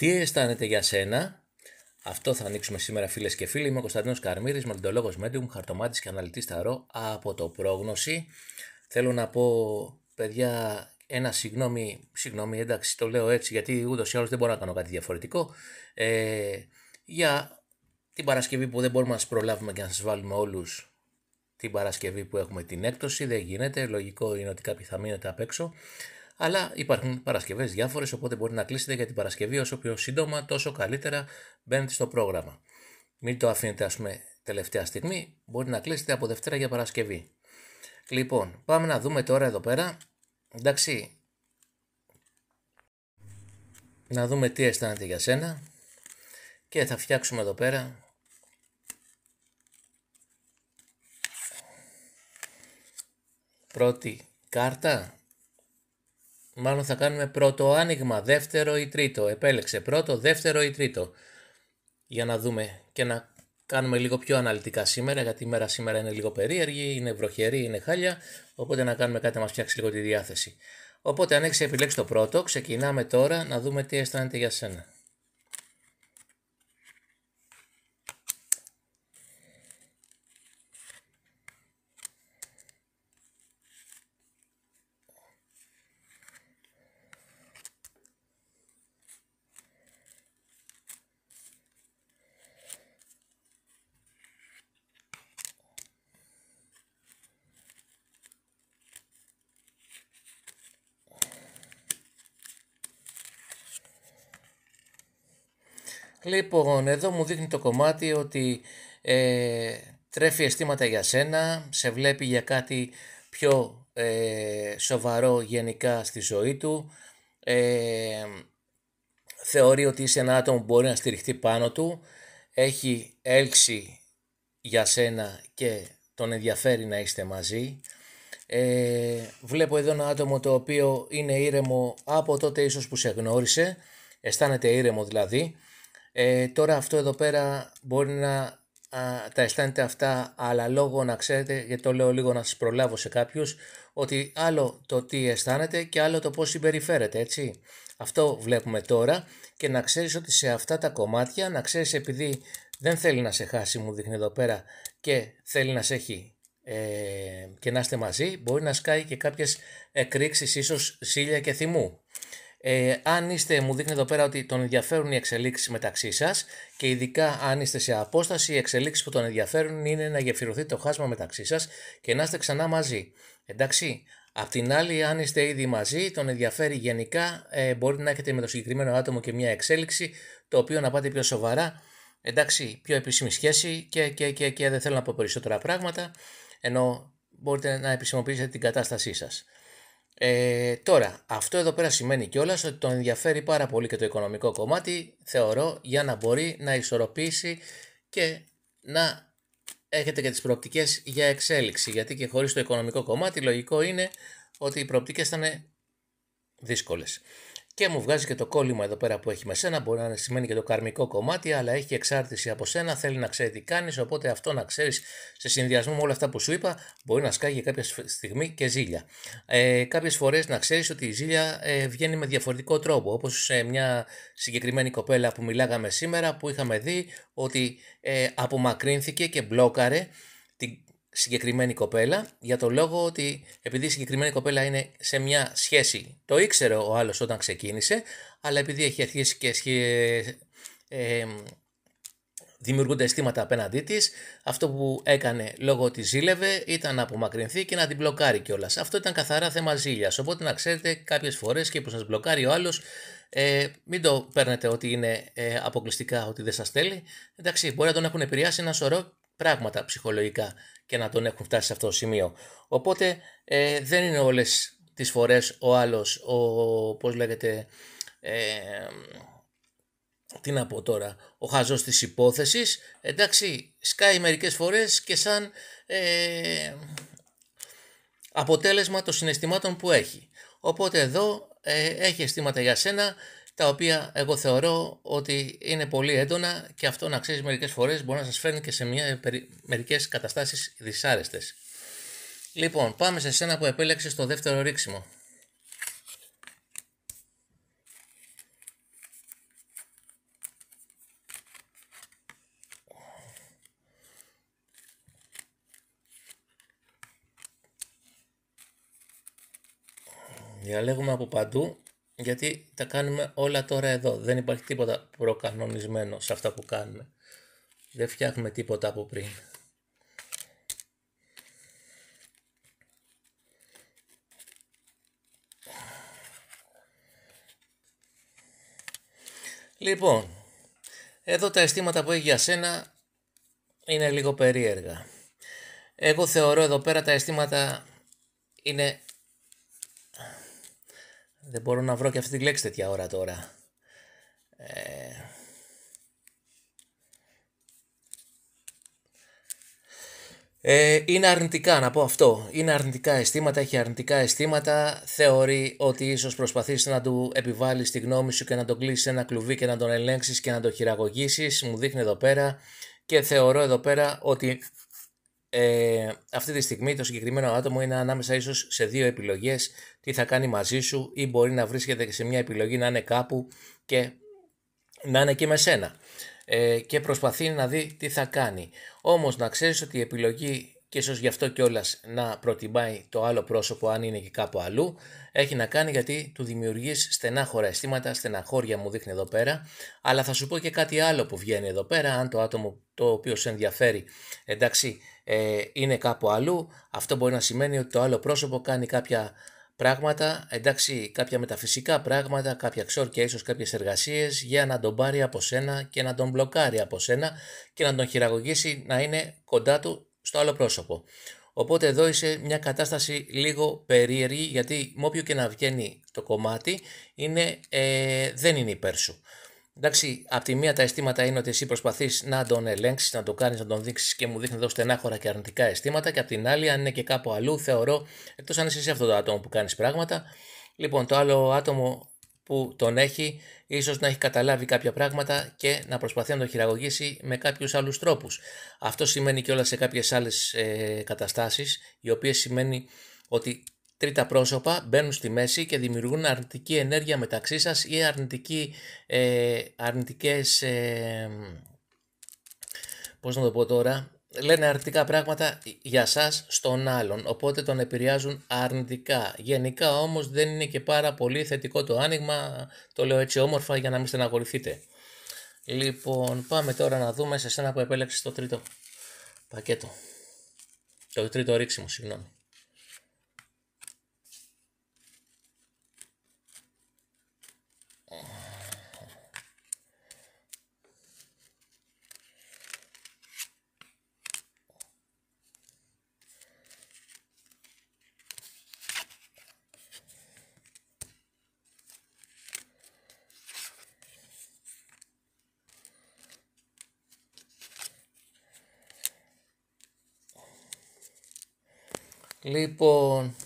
Τι αισθάνεται για σένα. Αυτό θα ανοίξουμε σήμερα φίλες και φίλοι. Είμαι ο Κωνσταντίνος Καρμύρης, μολυντολόγος Medium, χαρτομάτης και αναλυτής ταρό από το πρόγνωση. Θέλω να πω παιδιά ένα συγγνώμη, συγγνώμη εντάξει το λέω έτσι γιατί ούτως ή άλλως δεν μπορώ να κάνω κάτι διαφορετικό. Ε, για την Παρασκευή που δεν μπορούμε να σας προλάβουμε και να σας βάλουμε όλους την Παρασκευή που έχουμε την έκπτωση, δεν γίνεται, λογικό είναι ότι κάποιοι θα μείνετε απ' έξω. Αλλά υπάρχουν Παρασκευές διάφορες, οπότε μπορεί να κλείσετε για την Παρασκευή όσο πιο σύντομα, τόσο καλύτερα μπαίνετε στο πρόγραμμα. Μην το αφήνετε, ας πούμε, τελευταία στιγμή. Μπορεί να κλείσετε από Δευτέρα για Παρασκευή. Λοιπόν, πάμε να δούμε τώρα εδώ πέρα. Εντάξει. Να δούμε τι αισθάνεται για σένα. Και θα φτιάξουμε εδώ πέρα. Πρώτη κάρτα μάλλον θα κάνουμε πρώτο άνοιγμα, δεύτερο ή τρίτο. Επέλεξε πρώτο, δεύτερο ή τρίτο. Για να δούμε και να κάνουμε λίγο πιο αναλυτικά σήμερα, γιατί η μέρα σήμερα είναι λίγο περίεργη, είναι βροχερή, είναι χάλια, οπότε να κάνουμε κάτι να μας φτιάξει λίγο τη διάθεση. Οπότε αν έχεις επιλέξει το πρώτο, ξεκινάμε τώρα να δούμε τι αισθάνεται για σένα. Λοιπόν, εδώ μου δείχνει το κομμάτι ότι ε, τρέφει αισθήματα για σένα, σε βλέπει για κάτι πιο ε, σοβαρό γενικά στη ζωή του, ε, θεωρεί ότι είσαι ένα άτομο που μπορεί να στηριχτεί πάνω του, έχει έλξη για σένα και τον ενδιαφέρει να είστε μαζί. Ε, βλέπω εδώ ένα άτομο το οποίο είναι ήρεμο από τότε ίσως που σε γνώρισε, αισθάνεται ήρεμο δηλαδή, ε, τώρα αυτό εδώ πέρα μπορεί να τα αισθάνετε αυτά, αλλά λόγω να ξέρετε, γιατί το λέω λίγο να σας προλάβω σε κάποιους, ότι άλλο το τι αισθάνετε και άλλο το πώς συμπεριφέρεται, έτσι. Αυτό βλέπουμε τώρα και να ξέρεις ότι σε αυτά τα κομμάτια, να ξέρεις επειδή δεν θέλει να σε χάσει, μου δείχνει εδώ πέρα, και θέλει να σε έχει ε, και να είστε μαζί, μπορεί να σκάει και κάποιες εκρήξεις ίσως σίλια και θυμού. Ε, αν είστε, μου δείχνει εδώ πέρα ότι τον ενδιαφέρουν οι εξελίξεις μεταξύ σας και ειδικά αν είστε σε απόσταση, οι εξελίξεις που τον ενδιαφέρουν είναι να γεφυρωθεί το χάσμα μεταξύ σας και να είστε ξανά μαζί. Εντάξει. Απ' την άλλη, αν είστε ήδη μαζί, τον ενδιαφέρει γενικά, ε, μπορείτε να έχετε με το συγκεκριμένο άτομο και μια εξέλιξη, το οποίο να πάτε πιο σοβαρά, εντάξει, πιο επίσημη σχέση και, και, και, και δεν θέλω να πω περισσότερα πράγματα, ενώ μπορείτε να επισημοποιήσετε την κατάστασή σας. Ε, τώρα, αυτό εδώ πέρα σημαίνει κιόλας ότι τον ενδιαφέρει πάρα πολύ και το οικονομικό κομμάτι, θεωρώ, για να μπορεί να ισορροπήσει και να έχετε και τις προοπτικές για εξέλιξη. Γιατί και χωρίς το οικονομικό κομμάτι, λογικό είναι ότι οι προοπτικές θα είναι δύσκολες και μου βγάζει και το κόλλημα εδώ πέρα που έχει με σένα. Μπορεί να σημαίνει και το καρμικό κομμάτι, αλλά έχει εξάρτηση από σένα, θέλει να ξέρει τι κάνεις. Οπότε αυτό να ξέρεις σε συνδυασμό με όλα αυτά που σου είπα, μπορεί να σκάγει κάποια στιγμή και ζήλια. Ε, Κάποιες φορές να ξέρεις ότι η ζήλια ε, βγαίνει με διαφορετικό τρόπο. Όπως σε μια συγκεκριμένη κοπέλα που μιλάγαμε σήμερα, που είχαμε δει ότι ε, απομακρύνθηκε και μπλόκαρε συγκεκριμένη κοπέλα για το λόγο ότι επειδή η συγκεκριμένη κοπέλα είναι σε μια σχέση, το ήξερε ο άλλος όταν ξεκίνησε, αλλά επειδή έχει αρχίσει και ε, δημιουργούνται αισθήματα απέναντί της. Αυτό που έκανε λόγω ότι ζήλευε ήταν να απομακρυνθεί και να την μπλοκάρει κιόλας. Αυτό ήταν καθαρά θέμα ζήλιας. Οπότε να ξέρετε, κάποιες φορές και που σας μπλοκάρει ο άλλος ε, μην το παίρνετε ότι είναι ε, αποκλειστικά ότι δεν σας θέλει. Εντάξει, μπορεί να τον έχουν επηρεάσει ένα σωρό πράγματα ψυχολογικά και να τον έχουν φτάσει σε αυτό το σημείο. Οπότε ε, δεν είναι όλες τις φορές ο άλλος, ο, πώς λέγεται, ε, τι να τώρα, ο χαζός της υπόθεσης, εντάξει, σκάει μερικές φορές και σαν ε, αποτέλεσμα των συναισθημάτων που έχει. Οπότε εδώ ε, έχει αισθήματα για σένα τα οποία εγώ θεωρώ ότι είναι πολύ έντονα και αυτό να ξέρεις μερικές φορές μπορεί να σας φέρνει και σε μερικέ μερικές καταστάσεις δυσάρεστες. Λοιπόν, πάμε σε σένα που επέλεξες το δεύτερο ρίξιμο. Διαλέγουμε από παντού γιατί τα κάνουμε όλα τώρα εδώ. Δεν υπάρχει τίποτα προκανονισμένο σε αυτά που κάνουμε. Δεν φτιάχνουμε τίποτα από πριν. Λοιπόν, εδώ τα αισθήματα που έχει για σένα είναι λίγο περίεργα. Εγώ θεωρώ εδώ πέρα τα αισθήματα είναι δεν μπορώ να βρω και αυτή τη λέξη τέτοια ώρα τώρα. Ε, ε... είναι αρνητικά, να πω αυτό. Είναι αρνητικά αισθήματα, έχει αρνητικά αισθήματα. Θεωρεί ότι ίσως προσπαθήσει να του επιβάλλεις τη γνώμη σου και να τον κλείσεις ένα κλουβί και να τον ελέγξεις και να τον χειραγωγήσεις. Μου δείχνει εδώ πέρα και θεωρώ εδώ πέρα ότι ε, αυτή τη στιγμή το συγκεκριμένο άτομο είναι ανάμεσα ίσως σε δύο επιλογές τι θα κάνει μαζί σου ή μπορεί να βρίσκεται σε μια επιλογή να είναι κάπου και να είναι και με σένα ε, και προσπαθεί να δει τι θα κάνει. Όμως να ξέρεις ότι η επιλογή και ίσως γι' αυτό κιόλας να προτιμάει το άλλο πρόσωπο αν είναι και κάπου αλλού, έχει να κάνει γιατί του δημιουργείς χωρα αισθήματα, στεναχώρια μου δείχνει εδώ πέρα, αλλά θα σου πω και κάτι άλλο που βγαίνει εδώ πέρα, αν το άτομο το οποίο σε ενδιαφέρει εντάξει ε, είναι κάπου αλλού, αυτό μπορεί να σημαίνει ότι το άλλο πρόσωπο κάνει κάποια πράγματα, εντάξει κάποια μεταφυσικά πράγματα, κάποια ξόρκια, ίσως κάποιες εργασίες για να τον πάρει από σένα και να τον μπλοκάρει από σένα και να τον χειραγωγήσει να είναι κοντά του στο άλλο πρόσωπο. Οπότε εδώ είσαι μια κατάσταση λίγο περίεργη γιατί με όποιο και να βγαίνει το κομμάτι είναι, ε, δεν είναι υπέρ σου. Εντάξει, απ' τη μία τα αισθήματα είναι ότι εσύ προσπαθείς να τον ελέγξεις, να τον κάνεις, να τον δείξεις και μου δείχνει εδώ στενάχωρα και αρνητικά αισθήματα. Και από την άλλη, αν είναι και κάπου αλλού, θεωρώ, εκτός αν είσαι εσύ αυτό το άτομο που κάνεις πράγματα. Λοιπόν, το άλλο άτομο που τον έχει, ίσως να έχει καταλάβει κάποια πράγματα και να προσπαθεί να το χειραγωγήσει με κάποιους άλλους τρόπους. Αυτό σημαίνει και όλα σε κάποιες άλλες ε, καταστάσεις, οι οποίες σημαίνει ότι τρίτα πρόσωπα μπαίνουν στη μέση και δημιουργούν αρνητική ενέργεια μεταξύ σας ή αρνητική, ε, αρνητικές, ε, πώς να το πω τώρα, λένε αρνητικά πράγματα για σας στον άλλον, οπότε τον επηρεάζουν αρνητικά. Γενικά όμως δεν είναι και πάρα πολύ θετικό το άνοιγμα, το λέω έτσι όμορφα για να μην στεναχωρηθείτε. Λοιπόν, πάμε τώρα να δούμε σε σένα που επέλεξες το τρίτο πακέτο. Το τρίτο ρίξιμο, συγγνώμη. Λοιπόν,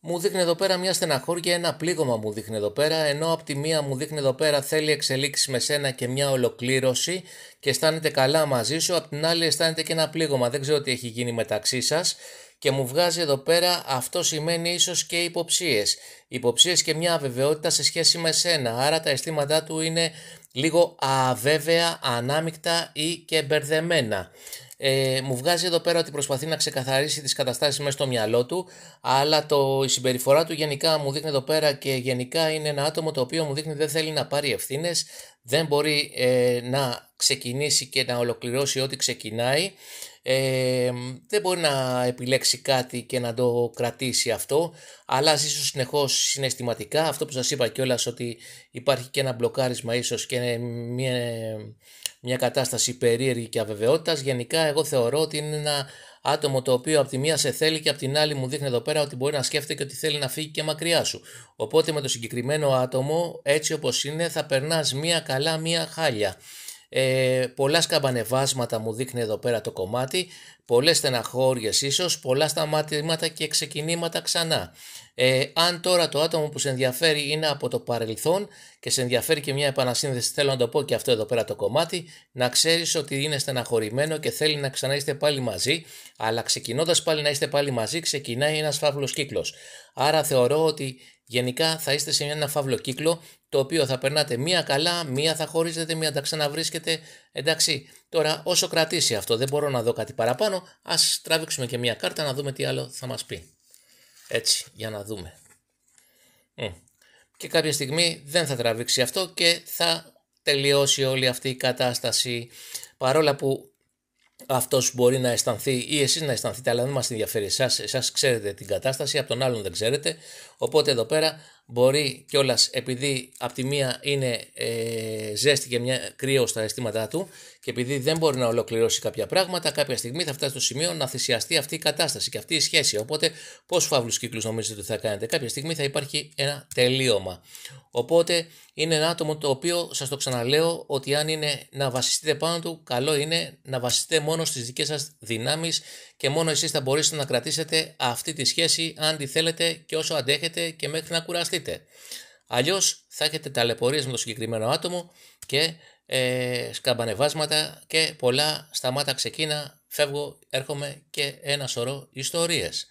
μου δείχνει εδώ πέρα μια στεναχώρια, ένα πλήγωμα μου δείχνει εδώ πέρα, ενώ από τη μία μου δείχνει εδώ πέρα θέλει εξελίξεις με σένα και μια ολοκλήρωση και αισθάνεται καλά μαζί σου, από την άλλη αισθάνεται και ένα πλήγωμα. Δεν ξέρω τι έχει γίνει μεταξύ σας και μου βγάζει εδώ πέρα αυτό σημαίνει ίσως και υποψίες, υποψίες και μια αβεβαιότητα σε σχέση με σένα. Άρα τα αισθήματά του είναι λίγο αβέβαια, ανάμεικτα ή και μπερδεμένα. Ε, μου βγάζει εδώ πέρα ότι προσπαθεί να ξεκαθαρίσει τις καταστάσεις μέσα στο μυαλό του, αλλά το, η συμπεριφορά του γενικά μου δείχνει εδώ πέρα και γενικά είναι ένα άτομο το οποίο μου δείχνει δεν θέλει να πάρει ευθύνες, δεν μπορεί ε, να ξεκινήσει και να ολοκληρώσει ό,τι ξεκινάει. Ε, δεν μπορεί να επιλέξει κάτι και να το κρατήσει αυτό. αλλά ίσως συνεχώς συναισθηματικά. Αυτό που σας είπα κιόλας ότι υπάρχει και ένα μπλοκάρισμα ίσως και μια, μια κατάσταση περίεργη και αβεβαιότητας. Γενικά εγώ θεωρώ ότι είναι ένα άτομο το οποίο από τη μία σε θέλει και από την άλλη μου δείχνει εδώ πέρα ότι μπορεί να σκέφτεται και ότι θέλει να φύγει και μακριά σου. Οπότε με το συγκεκριμένο άτομο έτσι όπως είναι θα περνάς μία καλά μία χάλια. Ε, πολλά σκαμπανεβάσματα μου δείχνει εδώ πέρα το κομμάτι, πολλές στεναχώριες ίσως, πολλά σταματήματα και ξεκινήματα ξανά. Ε, αν τώρα το άτομο που σε ενδιαφέρει είναι από το παρελθόν και σε ενδιαφέρει και μια επανασύνδεση, θέλω να το πω και αυτό εδώ πέρα το κομμάτι, να ξέρεις ότι είναι στεναχωρημένο και θέλει να ξανά είστε πάλι μαζί, αλλά ξεκινώντας πάλι να είστε πάλι μαζί ξεκινάει ένας φαύλος κύκλος. Άρα θεωρώ ότι γενικά θα είστε σε ένα φαύλο κύκλο το οποίο θα περνάτε μία καλά, μία θα χωρίζετε, μία θα ξαναβρίσκετε. Εντάξει, τώρα όσο κρατήσει αυτό, δεν μπορώ να δω κάτι παραπάνω, ας τραβήξουμε και μία κάρτα να δούμε τι άλλο θα μας πει. Έτσι, για να δούμε. Και κάποια στιγμή δεν θα τραβήξει αυτό και θα τελειώσει όλη αυτή η κατάσταση. Παρόλα που αυτός μπορεί να αισθανθεί ή εσείς να αισθανθείτε, αλλά δεν μας ενδιαφέρει εσάς. Εσάς ξέρετε την κατάσταση, από τον άλλον δεν ξέρετε. Οπότε εδώ πέρα μπορεί κιόλας επειδή από τη μία είναι ε, ζέστη και μια, κρύο στα αισθήματά του και επειδή δεν μπορεί να ολοκληρώσει κάποια πράγματα, κάποια στιγμή θα φτάσει στο σημείο να θυσιαστεί αυτή η κατάσταση και αυτή η σχέση. Οπότε, πόσους φαύλους κύκλους νομίζετε ότι θα κάνετε, κάποια στιγμή θα υπάρχει ένα τελείωμα. Οπότε, είναι ένα άτομο το οποίο σας το ξαναλέω ότι αν είναι να βασιστείτε πάνω του, καλό είναι να βασιστείτε μόνο στις δικές σας δυνάμεις και μόνο εσείς θα μπορέσετε να κρατήσετε αυτή τη σχέση αν τη θέλετε και όσο αντέχετε και μέχρι να κουράσετε Αλλιώς Αλλιώς θα έχετε ταλαιπωρίες με το συγκεκριμένο άτομο και ε, σκαμπανεβάσματα και πολλά σταμάτα ξεκίνα, φεύγω, έρχομαι και ένα σωρό ιστορίες.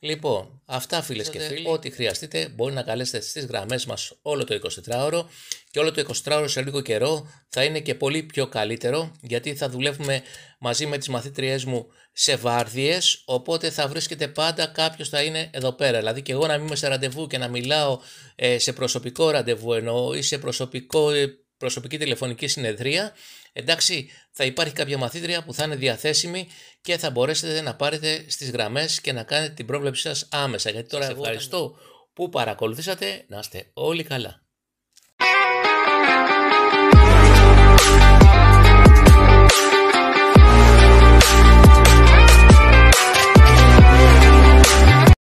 Λοιπόν, αυτά φίλες και φίλοι. Ό,τι χρειαστείτε μπορεί να καλέσετε στις γραμμές μας όλο το 24ωρο και όλο το 24ωρο σε λίγο καιρό θα είναι και πολύ πιο καλύτερο γιατί θα δουλεύουμε μαζί με τις μαθήτριές μου σε βάρδιες. Οπότε θα βρίσκεται πάντα κάποιος θα είναι εδώ πέρα. Δηλαδή και εγώ να είμαι σε ραντεβού και να μιλάω ε, σε προσωπικό ραντεβού εννοώ ή σε προσωπικό ε, προσωπική τηλεφωνική συνεδρία. Εντάξει, θα υπάρχει κάποια μαθήτρια που θα είναι διαθέσιμη και θα μπορέσετε να πάρετε στις γραμμές και να κάνετε την πρόβλεψή σας άμεσα. Γιατί τώρα ευχαριστώ που παρακολουθήσατε. Να είστε όλοι καλά.